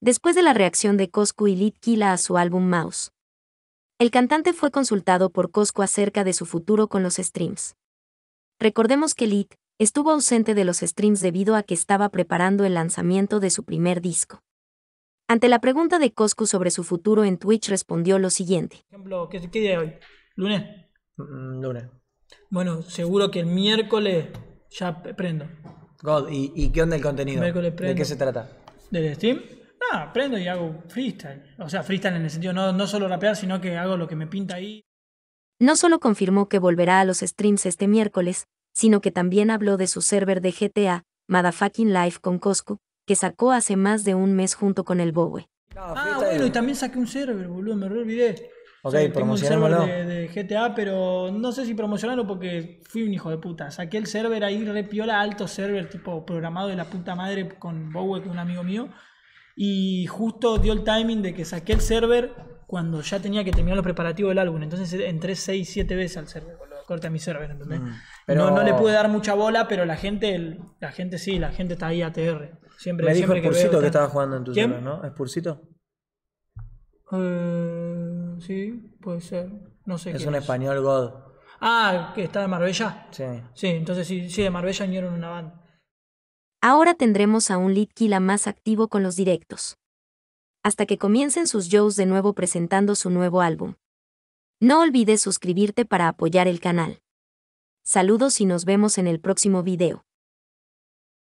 después de la reacción de Coscu y Kila a su álbum Mouse. El cantante fue consultado por Coscu acerca de su futuro con los streams. Recordemos que Lit estuvo ausente de los streams debido a que estaba preparando el lanzamiento de su primer disco. Ante la pregunta de Coscu sobre su futuro en Twitch respondió lo siguiente. ¿qué, día hoy? ¿Lunes? Mm, mm, lunes. Bueno, seguro que el miércoles ya prendo. God, ¿y, qué onda el contenido? ¿De qué se trata? ¿Del stream? Ah, aprendo y hago freestyle. O sea, freestyle en el sentido no, solo rapear, sino que hago lo que me pinta ahí. No solo confirmó que volverá a los streams este miércoles, sino que también habló de su server de GTA, Motherfucking Life con Cosco que sacó hace más de un mes junto con el Bowie. Ah, bueno, y también saqué un server, boludo, me re olvidé. Ok, promocionarlo De, de, GTA, pero no sé si promocionarlo porque fui un hijo de puta. Saqué el server ahí, repiola, alto server, tipo programado de la puta madre con Bowie, que un amigo mío. Y justo dio el timing de que saqué el server cuando ya tenía que terminar los preparativos del álbum. Entonces entré 6, 7 veces al server, corte a mi server, ¿entendés? Mm, no, le pude dar mucha bola, pero la gente, la gente sí, la gente está ahí ATR. Siempre, Me dijo siempre que, estaba jugando en tu server, ¿no? ¿Spursito? Eh, sí, puede ser. No sé. Es un español god. Ah, que está de Marbella. Sí. Sí, entonces sí, sí de Marbella vinieron una banda. Ahora tendremos a un killa más activo con los directos. Hasta que comiencen sus shows de nuevo presentando su nuevo álbum. No olvides suscribirte para apoyar el canal. Saludos y nos vemos en el próximo video.